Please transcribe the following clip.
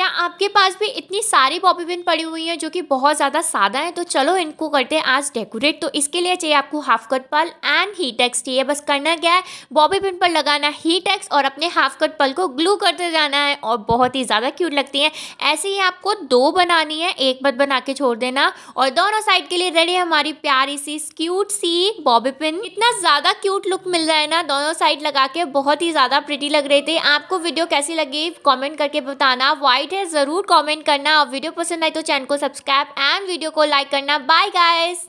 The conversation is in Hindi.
क्या आपके पास भी इतनी सारी बॉबी पिन पड़ी हुई है जो कि बहुत ज़्यादा सादा है तो चलो इनको करते हैं आज डेकोरेट तो इसके लिए चाहिए आपको हाफ कट पल एंड ही टेक्स चाहिए बस करना क्या है बॉबी पिन पर लगाना ही टेक्स और अपने हाफ कट पल को ग्लू करते जाना है और बहुत ही ज़्यादा क्यूट लगती है ऐसे ही आपको दो बनानी है एक बद बना के छोड़ देना और दोनों साइड के लिए रेडी हमारी प्यारी सी क्यूट सी बॉबी पिन इतना ज़्यादा क्यूट लुक मिल रहा है ना दोनों साइड लगा के बहुत ही ज़्यादा प्रिटी लग रहे थे आपको वीडियो कैसी लगी कॉमेंट करके बताना वाइट राइट है ज़रूर कमेंट करना और वीडियो पसंद आए तो चैनल को सब्सक्राइब एंड वीडियो को लाइक करना बाय गाइस